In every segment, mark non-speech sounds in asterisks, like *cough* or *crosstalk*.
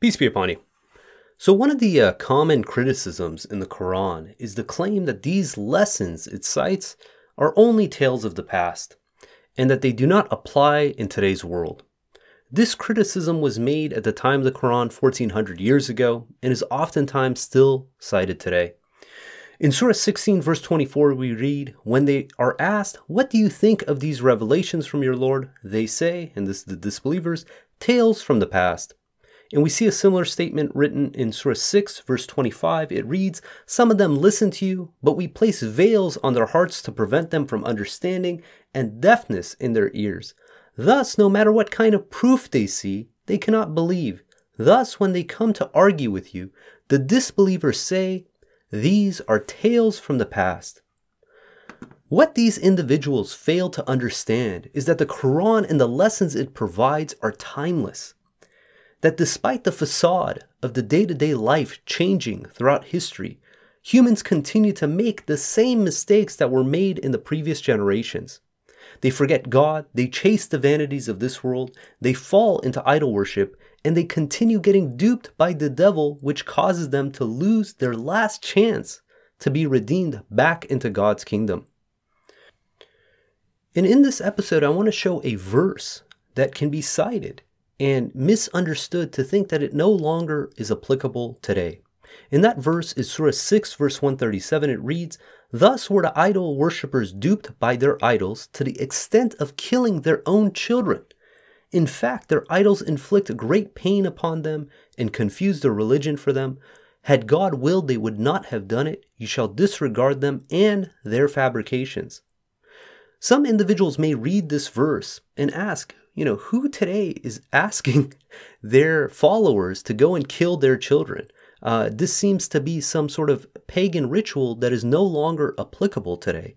Peace be upon you. So, one of the uh, common criticisms in the Quran is the claim that these lessons it cites are only tales of the past and that they do not apply in today's world. This criticism was made at the time of the Quran 1400 years ago and is oftentimes still cited today. In Surah 16, verse 24, we read, When they are asked, What do you think of these revelations from your Lord? they say, and this is the disbelievers, tales from the past. And we see a similar statement written in Surah 6, verse 25. It reads, Some of them listen to you, but we place veils on their hearts to prevent them from understanding and deafness in their ears. Thus, no matter what kind of proof they see, they cannot believe. Thus, when they come to argue with you, the disbelievers say, These are tales from the past. What these individuals fail to understand is that the Quran and the lessons it provides are timeless that despite the facade of the day to day life changing throughout history, humans continue to make the same mistakes that were made in the previous generations. They forget God, they chase the vanities of this world, they fall into idol worship, and they continue getting duped by the devil, which causes them to lose their last chance to be redeemed back into God's kingdom. And in this episode, I want to show a verse that can be cited and misunderstood to think that it no longer is applicable today. In that verse is Surah 6, verse 137. It reads, Thus were the idol worshippers duped by their idols to the extent of killing their own children. In fact, their idols inflict great pain upon them and confuse their religion for them. Had God willed, they would not have done it. You shall disregard them and their fabrications. Some individuals may read this verse and ask, you know, who today is asking *laughs* their followers to go and kill their children? Uh, this seems to be some sort of pagan ritual that is no longer applicable today.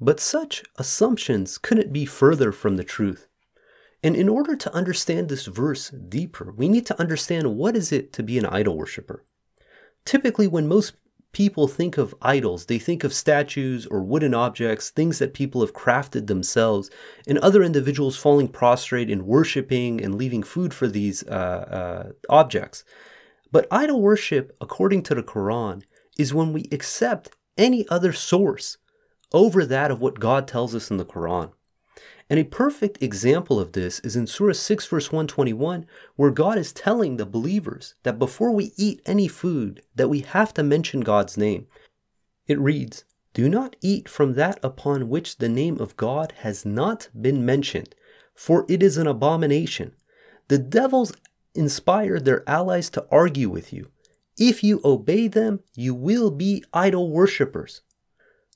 But such assumptions couldn't be further from the truth. And in order to understand this verse deeper, we need to understand what is it to be an idol worshiper. Typically, when most people think of idols, they think of statues or wooden objects, things that people have crafted themselves, and other individuals falling prostrate and worshiping and leaving food for these uh, uh, objects. But idol worship, according to the Quran, is when we accept any other source over that of what God tells us in the Quran. And a perfect example of this is in Surah 6, verse 121, where God is telling the believers that before we eat any food, that we have to mention God's name. It reads, Do not eat from that upon which the name of God has not been mentioned, for it is an abomination. The devils inspire their allies to argue with you. If you obey them, you will be idol worshippers.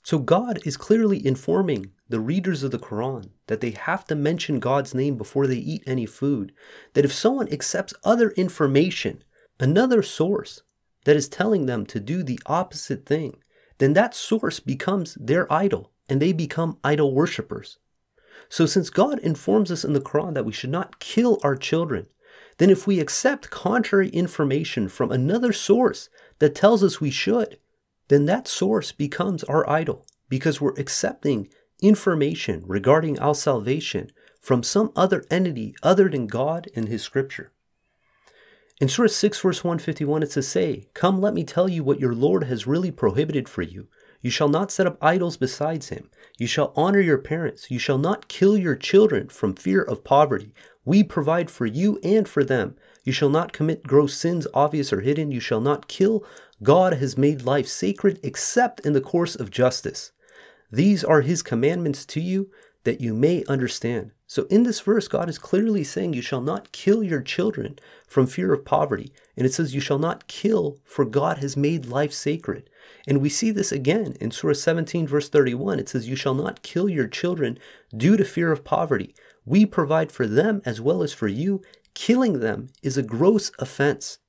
So God is clearly informing the readers of the Quran that they have to mention God's name before they eat any food, that if someone accepts other information, another source that is telling them to do the opposite thing, then that source becomes their idol and they become idol worshippers. So, since God informs us in the Quran that we should not kill our children, then if we accept contrary information from another source that tells us we should, then that source becomes our idol because we're accepting information regarding our salvation from some other entity other than God and His Scripture. In Surah 6, verse 151, it says, Say, Come, let me tell you what your Lord has really prohibited for you. You shall not set up idols besides him. You shall honor your parents. You shall not kill your children from fear of poverty. We provide for you and for them. You shall not commit gross sins, obvious or hidden. You shall not kill. God has made life sacred except in the course of justice. These are his commandments to you that you may understand. So, in this verse, God is clearly saying, You shall not kill your children from fear of poverty. And it says, You shall not kill, for God has made life sacred. And we see this again in Surah 17, verse 31. It says, You shall not kill your children due to fear of poverty. We provide for them as well as for you. Killing them is a gross offense.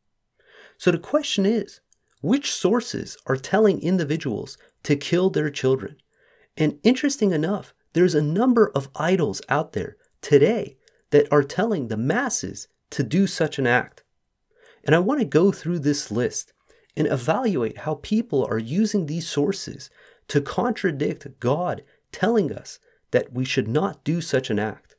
So, the question is, which sources are telling individuals to kill their children? And interesting enough, there's a number of idols out there today that are telling the masses to do such an act. And I want to go through this list and evaluate how people are using these sources to contradict God telling us that we should not do such an act.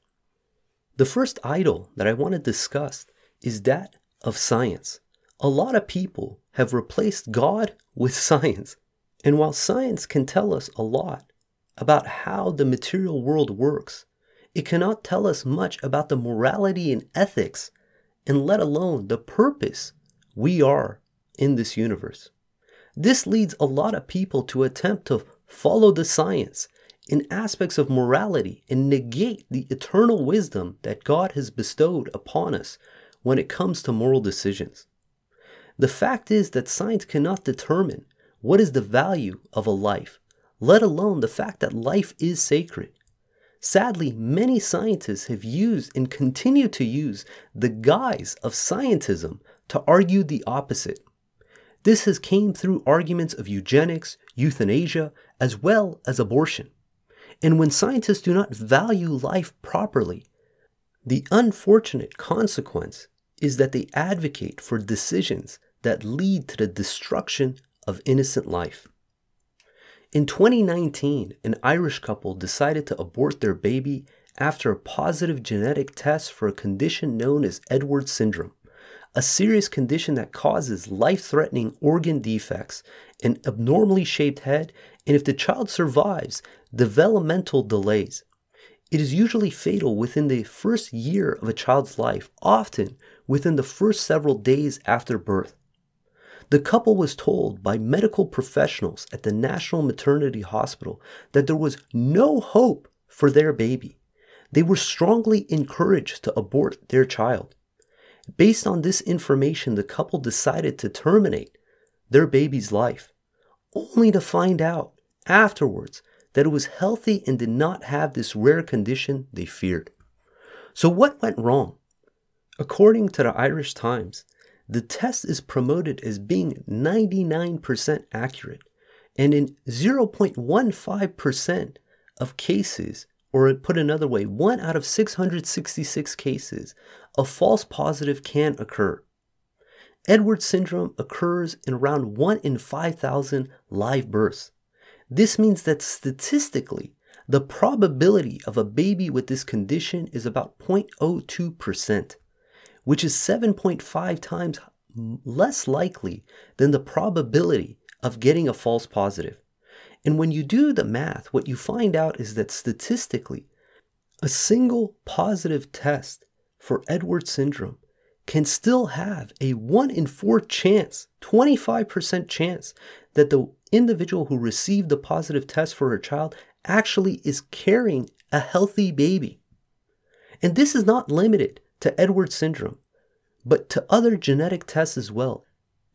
The first idol that I want to discuss is that of science. A lot of people have replaced God with science. And while science can tell us a lot about how the material world works. It cannot tell us much about the morality and ethics, and let alone the purpose we are in this universe. This leads a lot of people to attempt to follow the science in aspects of morality and negate the eternal wisdom that God has bestowed upon us when it comes to moral decisions. The fact is that science cannot determine what is the value of a life let alone the fact that life is sacred. Sadly, many scientists have used and continue to use the guise of scientism to argue the opposite. This has came through arguments of eugenics, euthanasia, as well as abortion. And when scientists do not value life properly, the unfortunate consequence is that they advocate for decisions that lead to the destruction of innocent life. In 2019, an Irish couple decided to abort their baby after a positive genetic test for a condition known as Edwards syndrome, a serious condition that causes life threatening organ defects, an abnormally shaped head, and if the child survives, developmental delays. It is usually fatal within the first year of a child's life, often within the first several days after birth. The couple was told by medical professionals at the National Maternity Hospital that there was no hope for their baby. They were strongly encouraged to abort their child. Based on this information, the couple decided to terminate their baby's life, only to find out afterwards that it was healthy and did not have this rare condition they feared. So, what went wrong? According to the Irish Times, the test is promoted as being 99% accurate, and in 0.15% of cases, or put another way, 1 out of 666 cases, a false positive can occur. Edwards syndrome occurs in around 1 in 5,000 live births. This means that statistically, the probability of a baby with this condition is about 0.02% which is 7.5 times less likely than the probability of getting a false positive. And when you do the math, what you find out is that statistically, a single positive test for Edwards syndrome can still have a 1 in 4 chance, 25% chance, that the individual who received the positive test for her child actually is carrying a healthy baby. And this is not limited to Edwards syndrome, but to other genetic tests as well.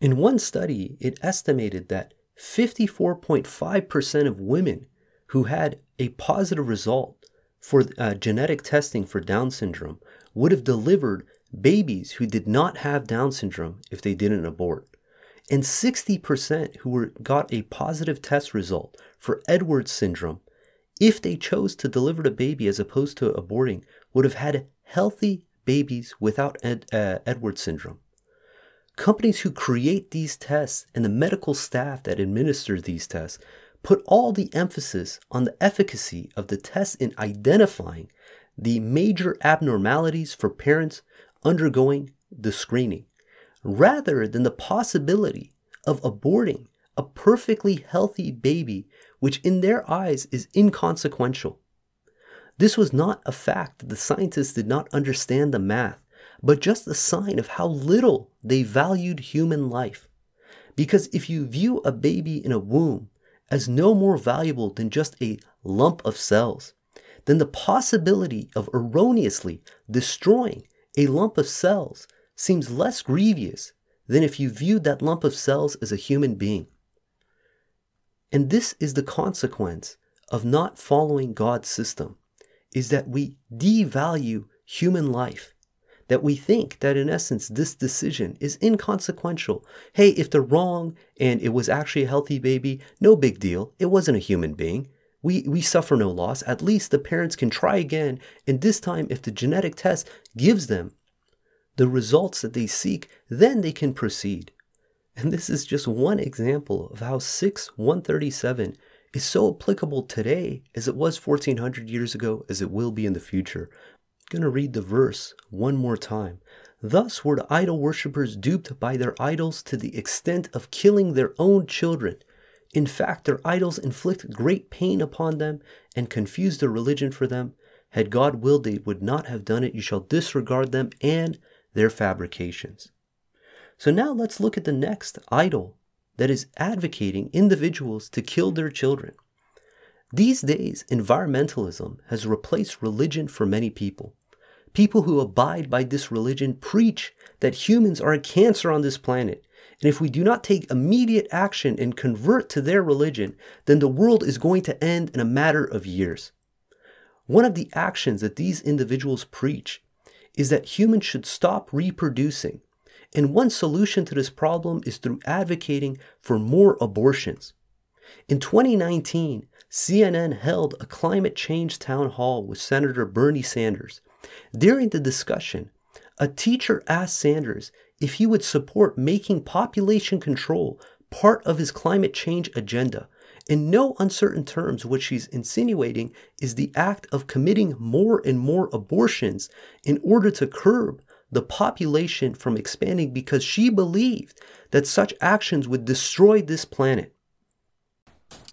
In one study, it estimated that 54.5% of women who had a positive result for uh, genetic testing for Down syndrome would have delivered babies who did not have Down syndrome if they didn't abort. And 60% who were, got a positive test result for Edwards syndrome, if they chose to deliver the baby as opposed to aborting, would have had healthy babies without Ed, uh, Edwards syndrome. Companies who create these tests and the medical staff that administer these tests put all the emphasis on the efficacy of the tests in identifying the major abnormalities for parents undergoing the screening, rather than the possibility of aborting a perfectly healthy baby, which in their eyes is inconsequential. This was not a fact that the scientists did not understand the math, but just a sign of how little they valued human life. Because if you view a baby in a womb as no more valuable than just a lump of cells, then the possibility of erroneously destroying a lump of cells seems less grievous than if you viewed that lump of cells as a human being. And this is the consequence of not following God's system is that we devalue human life. That we think that in essence, this decision is inconsequential. Hey, if they're wrong and it was actually a healthy baby, no big deal. It wasn't a human being. We, we suffer no loss. At least the parents can try again. And this time, if the genetic test gives them the results that they seek, then they can proceed. And this is just one example of how 6 137 is so applicable today as it was 1400 years ago as it will be in the future. I'm going to read the verse one more time. Thus were the idol worshippers duped by their idols to the extent of killing their own children. In fact, their idols inflict great pain upon them and confuse their religion for them. Had God willed, they would not have done it. You shall disregard them and their fabrications. So now let's look at the next idol that is advocating individuals to kill their children. These days, environmentalism has replaced religion for many people. People who abide by this religion preach that humans are a cancer on this planet, and if we do not take immediate action and convert to their religion, then the world is going to end in a matter of years. One of the actions that these individuals preach is that humans should stop reproducing and one solution to this problem is through advocating for more abortions. In 2019, CNN held a climate change town hall with Senator Bernie Sanders. During the discussion, a teacher asked Sanders if he would support making population control part of his climate change agenda. In no uncertain terms, what she's insinuating is the act of committing more and more abortions in order to curb the population from expanding because she believed that such actions would destroy this planet.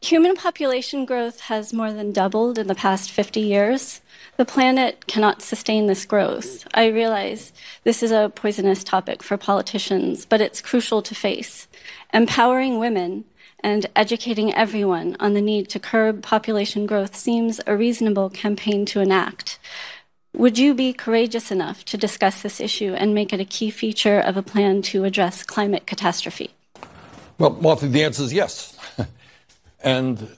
Human population growth has more than doubled in the past 50 years. The planet cannot sustain this growth. I realize this is a poisonous topic for politicians, but it's crucial to face. Empowering women and educating everyone on the need to curb population growth seems a reasonable campaign to enact. Would you be courageous enough to discuss this issue and make it a key feature of a plan to address climate catastrophe? Well, Martha, the answer is yes. *laughs* and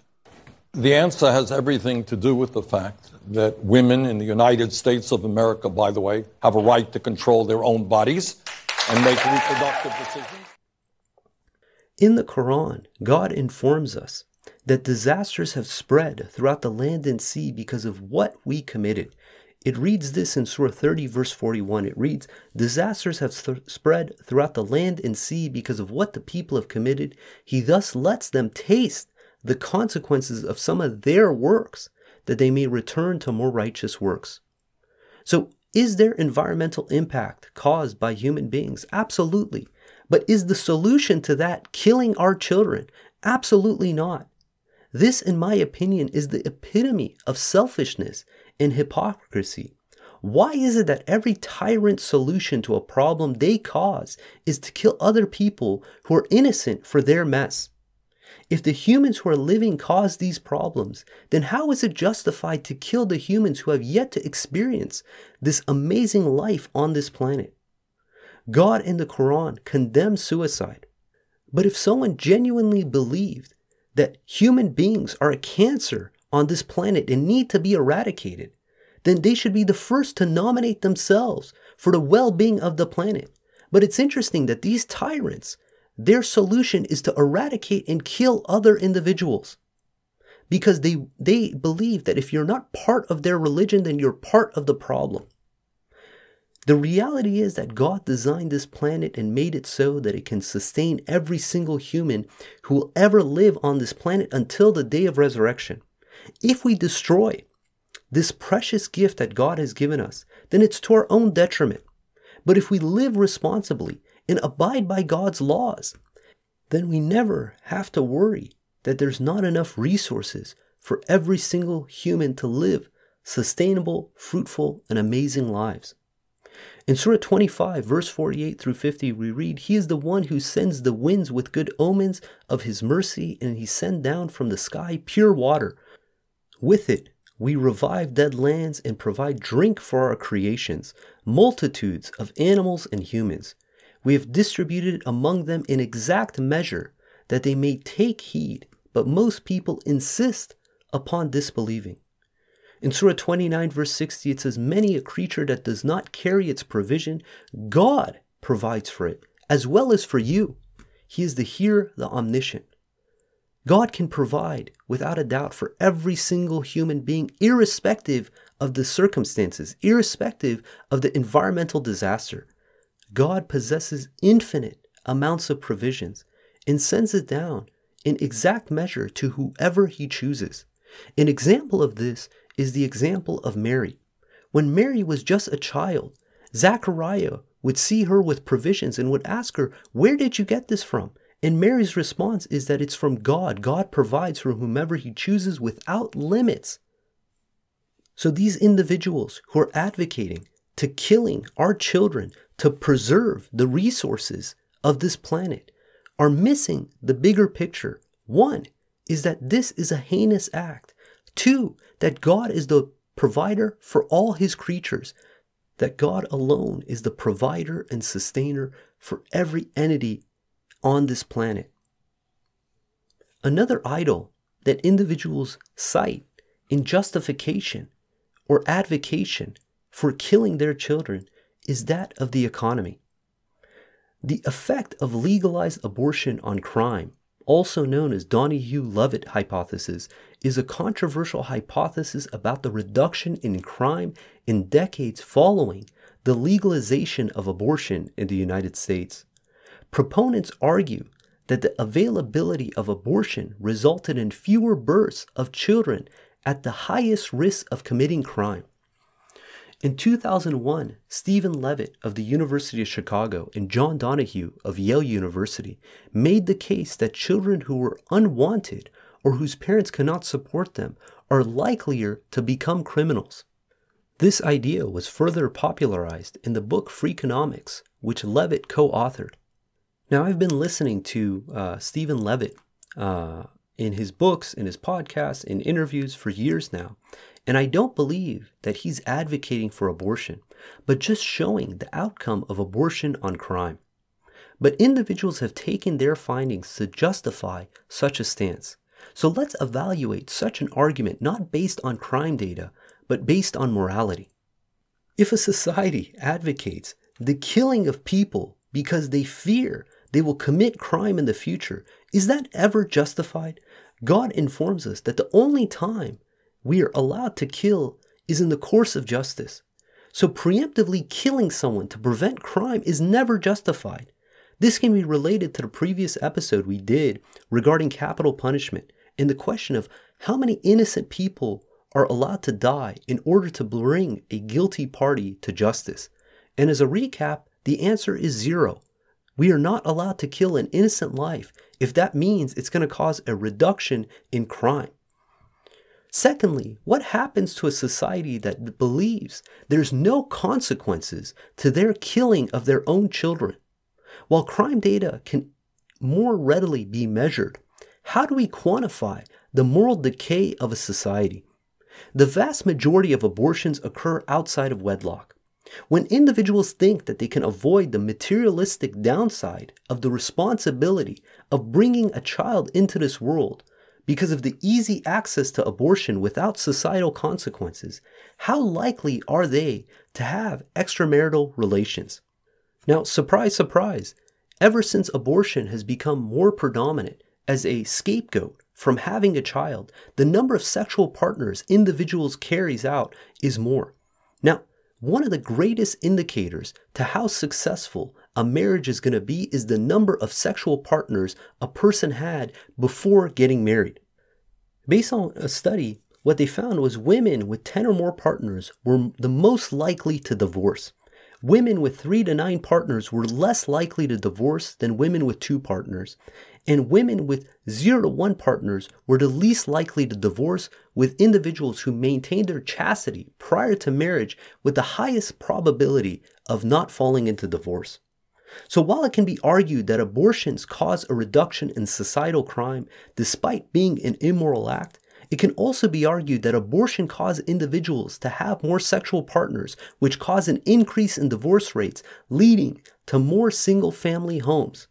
the answer has everything to do with the fact that women in the United States of America, by the way, have a right to control their own bodies and make reproductive decisions. In the Quran, God informs us that disasters have spread throughout the land and sea because of what we committed. It reads this in Surah 30, verse 41. It reads, Disasters have th- spread throughout the land and sea because of what the people have committed. He thus lets them taste the consequences of some of their works, that they may return to more righteous works. So, is there environmental impact caused by human beings? Absolutely. But is the solution to that killing our children? Absolutely not. This, in my opinion, is the epitome of selfishness in hypocrisy. Why is it that every tyrant's solution to a problem they cause is to kill other people who are innocent for their mess? If the humans who are living cause these problems, then how is it justified to kill the humans who have yet to experience this amazing life on this planet? God in the Quran condemns suicide. But if someone genuinely believed that human beings are a cancer on this planet and need to be eradicated, then they should be the first to nominate themselves for the well being of the planet. But it's interesting that these tyrants, their solution is to eradicate and kill other individuals because they, they believe that if you're not part of their religion, then you're part of the problem. The reality is that God designed this planet and made it so that it can sustain every single human who will ever live on this planet until the day of resurrection. If we destroy this precious gift that God has given us, then it's to our own detriment. But if we live responsibly and abide by God's laws, then we never have to worry that there's not enough resources for every single human to live sustainable, fruitful, and amazing lives. In Surah 25, verse 48 through 50, we read, He is the one who sends the winds with good omens of His mercy, and He send down from the sky pure water with it, we revive dead lands and provide drink for our creations, multitudes of animals and humans. We have distributed among them in exact measure that they may take heed, but most people insist upon disbelieving. In Surah 29, verse 60, it says, Many a creature that does not carry its provision, God provides for it, as well as for you. He is the hearer, the omniscient. God can provide without a doubt for every single human being, irrespective of the circumstances, irrespective of the environmental disaster. God possesses infinite amounts of provisions and sends it down in exact measure to whoever he chooses. An example of this is the example of Mary. When Mary was just a child, Zachariah would see her with provisions and would ask her, Where did you get this from? And Mary's response is that it's from God. God provides for whomever he chooses without limits. So these individuals who are advocating to killing our children to preserve the resources of this planet are missing the bigger picture. One is that this is a heinous act. Two, that God is the provider for all his creatures, that God alone is the provider and sustainer for every entity on this planet. Another idol that individuals cite in justification or advocation for killing their children is that of the economy. The effect of legalized abortion on crime, also known as Donahue Lovett hypothesis, is a controversial hypothesis about the reduction in crime in decades following the legalization of abortion in the United States proponents argue that the availability of abortion resulted in fewer births of children at the highest risk of committing crime. In 2001, Stephen Levitt of the University of Chicago and John Donahue of Yale University made the case that children who were unwanted or whose parents cannot support them are likelier to become criminals. This idea was further popularized in the book Freakonomics, which Levitt co authored. Now, I've been listening to uh, Stephen Levitt uh, in his books, in his podcasts, in interviews for years now, and I don't believe that he's advocating for abortion, but just showing the outcome of abortion on crime. But individuals have taken their findings to justify such a stance. So let's evaluate such an argument not based on crime data, but based on morality. If a society advocates the killing of people because they fear they will commit crime in the future. Is that ever justified? God informs us that the only time we are allowed to kill is in the course of justice. So, preemptively killing someone to prevent crime is never justified. This can be related to the previous episode we did regarding capital punishment and the question of how many innocent people are allowed to die in order to bring a guilty party to justice. And as a recap, the answer is zero. We are not allowed to kill an innocent life if that means it's going to cause a reduction in crime. Secondly, what happens to a society that believes there's no consequences to their killing of their own children? While crime data can more readily be measured, how do we quantify the moral decay of a society? The vast majority of abortions occur outside of wedlock. When individuals think that they can avoid the materialistic downside of the responsibility of bringing a child into this world because of the easy access to abortion without societal consequences, how likely are they to have extramarital relations? Now, surprise, surprise, ever since abortion has become more predominant as a scapegoat from having a child, the number of sexual partners individuals carries out is more. Now, one of the greatest indicators to how successful a marriage is going to be is the number of sexual partners a person had before getting married. Based on a study, what they found was women with 10 or more partners were the most likely to divorce women with three to nine partners were less likely to divorce than women with two partners, and women with zero to one partners were the least likely to divorce, with individuals who maintained their chastity prior to marriage with the highest probability of not falling into divorce. So, while it can be argued that abortions cause a reduction in societal crime despite being an immoral act, it can also be argued that abortion caused individuals to have more sexual partners, which caused an increase in divorce rates, leading to more single family homes.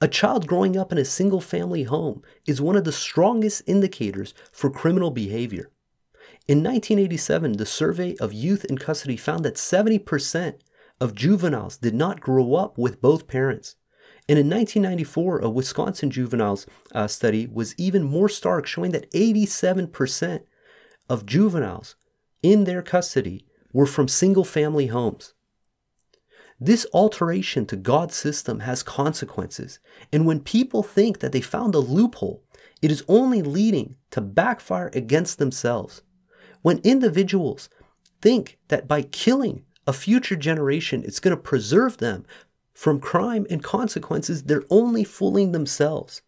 A child growing up in a single family home is one of the strongest indicators for criminal behavior. In 1987, the survey of youth in custody found that 70% of juveniles did not grow up with both parents. And in 1994, a Wisconsin juveniles uh, study was even more stark, showing that 87% of juveniles in their custody were from single family homes. This alteration to God's system has consequences. And when people think that they found a loophole, it is only leading to backfire against themselves. When individuals think that by killing a future generation, it's going to preserve them from crime and consequences, they're only fooling themselves.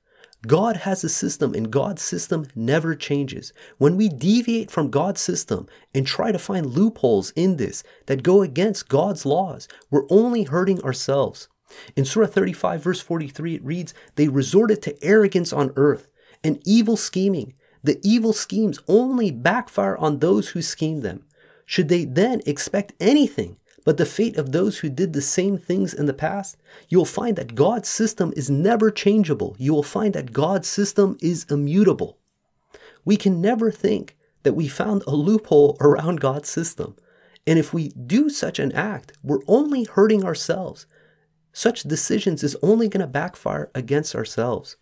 God has a system and God's system never changes. When we deviate from God's system and try to find loopholes in this that go against God's laws, we're only hurting ourselves. In Surah 35, verse 43, it reads, They resorted to arrogance on earth and evil scheming. The evil schemes only backfire on those who scheme them. Should they then expect anything but the fate of those who did the same things in the past, you will find that God's system is never changeable. You will find that God's system is immutable. We can never think that we found a loophole around God's system. And if we do such an act, we're only hurting ourselves. Such decisions is only going to backfire against ourselves.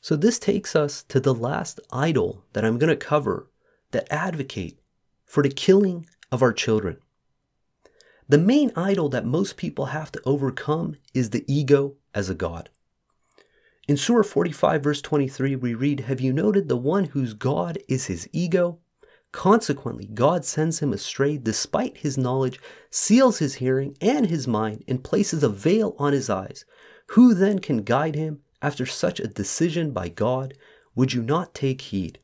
So this takes us to the last idol that I'm going to cover that advocate for the killing of our children. The main idol that most people have to overcome is the ego as a God. In Surah 45, verse 23, we read, Have you noted the one whose God is his ego? Consequently, God sends him astray despite his knowledge, seals his hearing and his mind, and places a veil on his eyes. Who then can guide him after such a decision by God? Would you not take heed?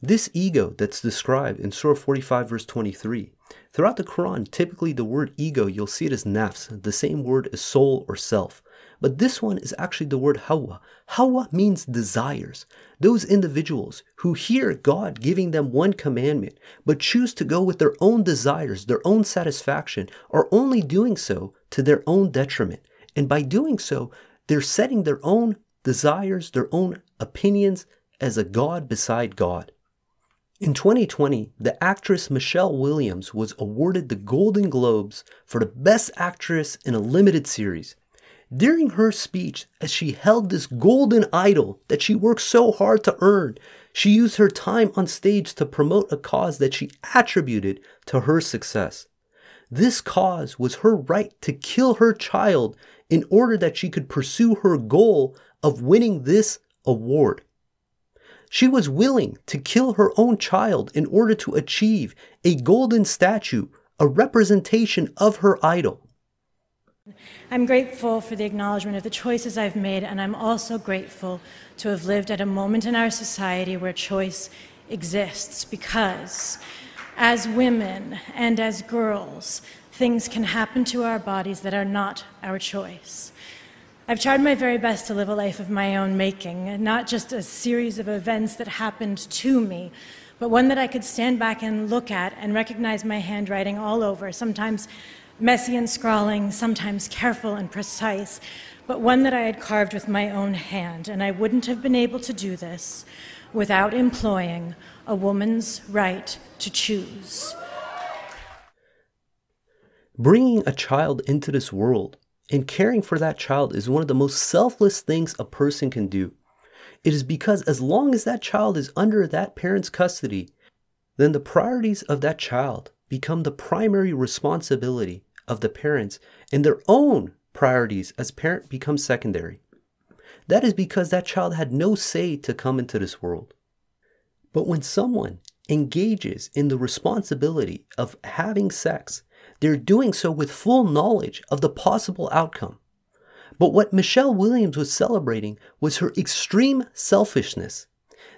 This ego that's described in Surah 45, verse 23, Throughout the Quran, typically the word ego, you'll see it as nafs, the same word as soul or self. But this one is actually the word hawa. Hawa means desires. Those individuals who hear God giving them one commandment, but choose to go with their own desires, their own satisfaction, are only doing so to their own detriment. And by doing so, they're setting their own desires, their own opinions as a God beside God. In 2020, the actress Michelle Williams was awarded the Golden Globes for the Best Actress in a Limited Series. During her speech, as she held this golden idol that she worked so hard to earn, she used her time on stage to promote a cause that she attributed to her success. This cause was her right to kill her child in order that she could pursue her goal of winning this award she was willing to kill her own child in order to achieve a golden statue, a representation of her idol. I'm grateful for the acknowledgement of the choices I've made, and I'm also grateful to have lived at a moment in our society where choice exists because as women and as girls, things can happen to our bodies that are not our choice. I've tried my very best to live a life of my own making, and not just a series of events that happened to me, but one that I could stand back and look at and recognize my handwriting all over, sometimes messy and scrawling, sometimes careful and precise, but one that I had carved with my own hand. And I wouldn't have been able to do this without employing a woman's right to choose. Bringing a child into this world and caring for that child is one of the most selfless things a person can do. It is because as long as that child is under that parent's custody, then the priorities of that child become the primary responsibility of the parents, and their own priorities as parent become secondary. That is because that child had no say to come into this world. But when someone engages in the responsibility of having sex, they're doing so with full knowledge of the possible outcome. But what Michelle Williams was celebrating was her extreme selfishness,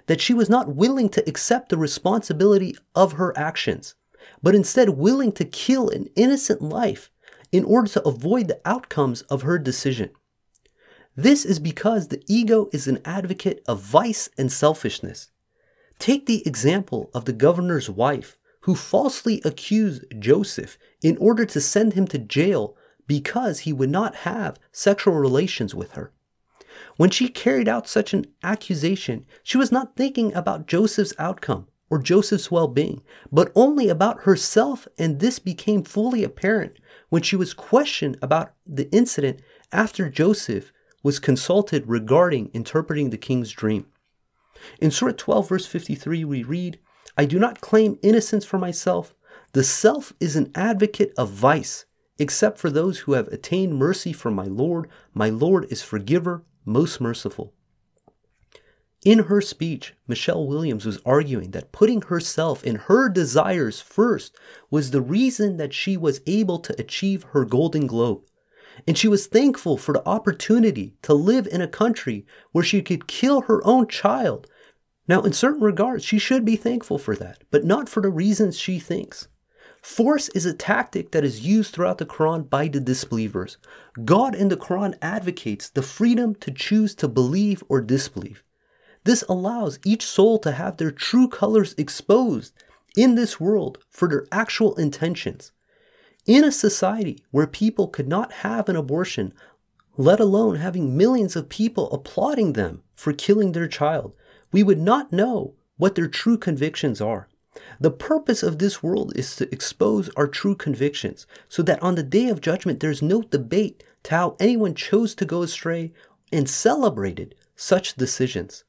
that she was not willing to accept the responsibility of her actions, but instead willing to kill an innocent life in order to avoid the outcomes of her decision. This is because the ego is an advocate of vice and selfishness. Take the example of the governor's wife who falsely accused Joseph in order to send him to jail because he would not have sexual relations with her. When she carried out such an accusation, she was not thinking about Joseph's outcome or Joseph's well being, but only about herself, and this became fully apparent when she was questioned about the incident after Joseph was consulted regarding interpreting the king's dream. In Surah 12, verse 53, we read, I do not claim innocence for myself. The self is an advocate of vice, except for those who have attained mercy from my Lord. My Lord is forgiver, most merciful. In her speech, Michelle Williams was arguing that putting herself and her desires first was the reason that she was able to achieve her Golden Globe. And she was thankful for the opportunity to live in a country where she could kill her own child now, in certain regards, she should be thankful for that, but not for the reasons she thinks. Force is a tactic that is used throughout the Quran by the disbelievers. God in the Quran advocates the freedom to choose to believe or disbelieve. This allows each soul to have their true colors exposed in this world for their actual intentions. In a society where people could not have an abortion, let alone having millions of people applauding them for killing their child, we would not know what their true convictions are. The purpose of this world is to expose our true convictions so that on the day of judgment there's no debate to how anyone chose to go astray and celebrated such decisions.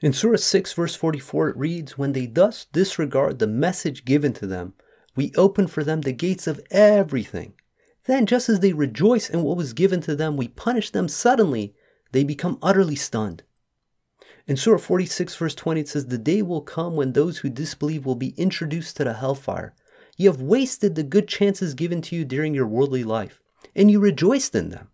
In Surah 6, verse 44, it reads, When they thus disregard the message given to them, we open for them the gates of everything. Then, just as they rejoice in what was given to them, we punish them suddenly. They become utterly stunned. In Surah 46, verse 20, it says, The day will come when those who disbelieve will be introduced to the hellfire. You have wasted the good chances given to you during your worldly life, and you rejoiced in them.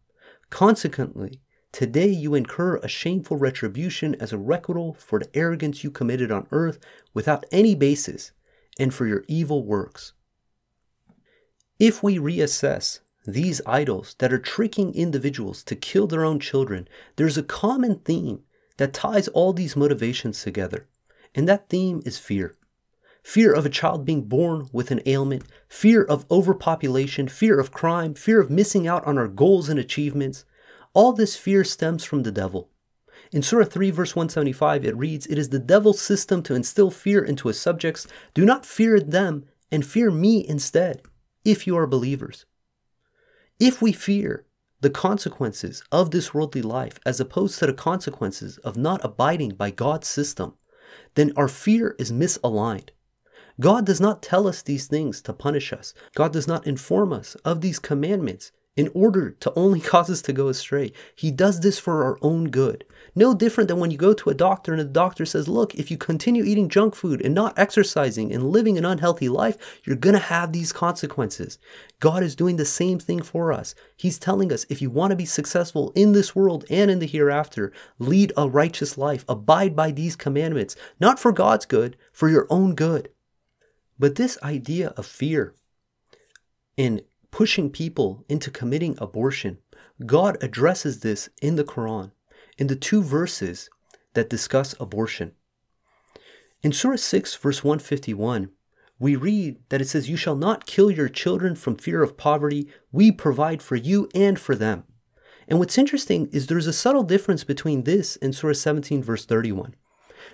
Consequently, today you incur a shameful retribution as a requital for the arrogance you committed on earth without any basis, and for your evil works. If we reassess these idols that are tricking individuals to kill their own children, there's a common theme that ties all these motivations together, and that theme is fear. Fear of a child being born with an ailment, fear of overpopulation, fear of crime, fear of missing out on our goals and achievements. All this fear stems from the devil. In Surah 3, verse 175, it reads, It is the devil's system to instill fear into his subjects. Do not fear them, and fear me instead, if you are believers. If we fear, the consequences of this worldly life as opposed to the consequences of not abiding by God's system, then our fear is misaligned. God does not tell us these things to punish us. God does not inform us of these commandments in order to only *laughs* cause us to go astray. He does this for our own good. No different than when you go to a doctor and the doctor says, Look, if you continue eating junk food and not exercising and living an unhealthy life, you're going to have these consequences. God is doing the same thing for us. He's telling us if you want to be successful in this world and in the hereafter, lead a righteous life, abide by these commandments, not for God's good, for your own good. But this idea of fear and pushing people into committing abortion. God addresses this in the Quran, in the two verses that discuss abortion. In Surah 6, verse 151, we read that it says, You shall not kill your children from fear of poverty. We provide for you and for them. And what's interesting is there's a subtle difference between this and Surah 17, verse 31.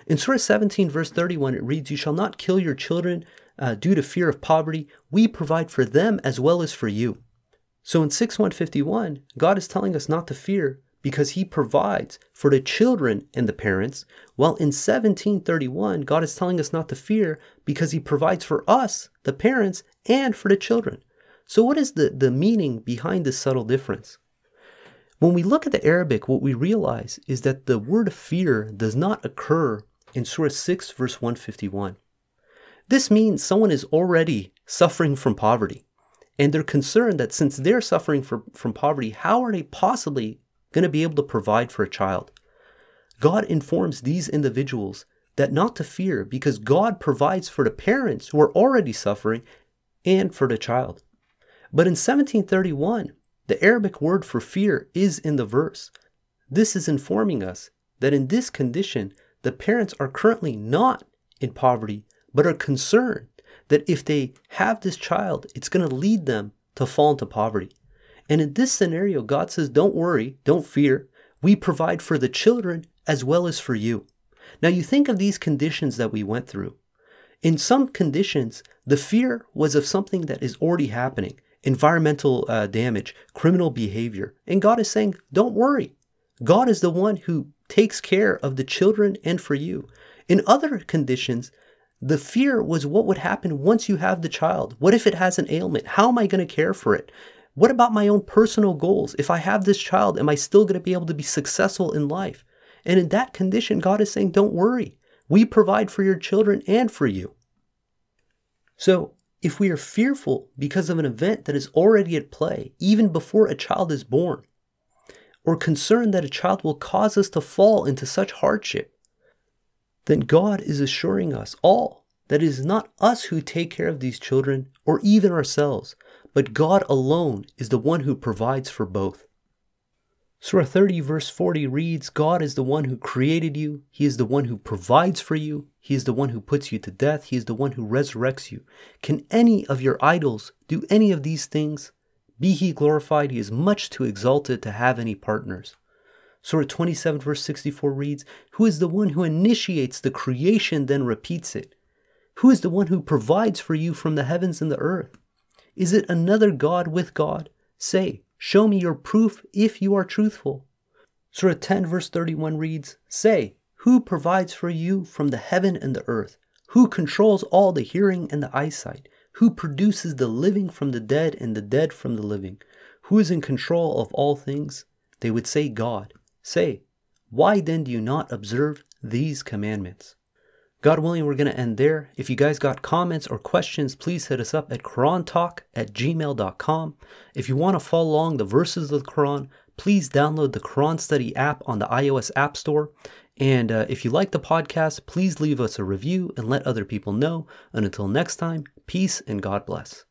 In Surah 17, verse 31, it reads, You shall not kill your children uh, due to fear of poverty, we provide for them as well as for you. So in 6151, God is telling us not to fear because he provides for the children and the parents, while in 1731, God is telling us not to fear because he provides for us, the parents, and for the children. So, what is the, the meaning behind this subtle difference? When we look at the Arabic, what we realize is that the word fear does not occur in Surah 6, verse 151. This means someone is already suffering from poverty. And they're concerned that since they're suffering from, from poverty, how are they possibly going to be able to provide for a child? God informs these individuals that not to fear because God provides for the parents who are already suffering and for the child. But in 1731, the Arabic word for fear is in the verse. This is informing us that in this condition, the parents are currently not in poverty, but are concerned that if they have this child, it's going to lead them to fall into poverty. And in this scenario, God says, Don't worry, don't fear. We provide for the children as well as for you. Now, you think of these conditions that we went through. In some conditions, the fear was of something that is already happening environmental uh, damage, criminal behavior. And God is saying, Don't worry. God is the one who takes care of the children and for you. In other conditions, the fear was what would happen once you have the child. What if it has an ailment? How am I going to care for it? What about my own personal goals? If I have this child, am I still going to be able to be successful in life? And in that condition, God is saying, don't worry. We provide for your children and for you. So, if we are fearful because of an event that is already at play, even before a child is born, or concerned that a child will cause us to fall into such hardship, then God is assuring us all that it is not us who take care of these children or even ourselves, but God alone is the one who provides for both. Surah 30, verse 40 reads God is the one who created you, He is the one who provides for you, He is the one who puts you to death, He is the one who resurrects you. Can any of your idols do any of these things? Be He glorified, He is much too exalted to have any partners. Surah 27, verse 64 reads, Who is the one who initiates the creation, then repeats it? Who is the one who provides for you from the heavens and the earth? Is it another God with God? Say, Show me your proof if you are truthful. Surah 10, verse 31 reads, Say, Who provides for you from the heaven and the earth? Who controls all the hearing and the eyesight? Who produces the living from the dead and the dead from the living? Who is in control of all things? They would say God. Say, why then do you not observe these commandments? God willing, we're going to end there. If you guys got comments or questions, please hit us up at QuranTalk at gmail.com. If you want to follow along the verses of the Quran, please download the Quran Study app on the iOS App Store. And uh, if you like the podcast, please leave us a review and let other people know. And until next time, peace and God bless.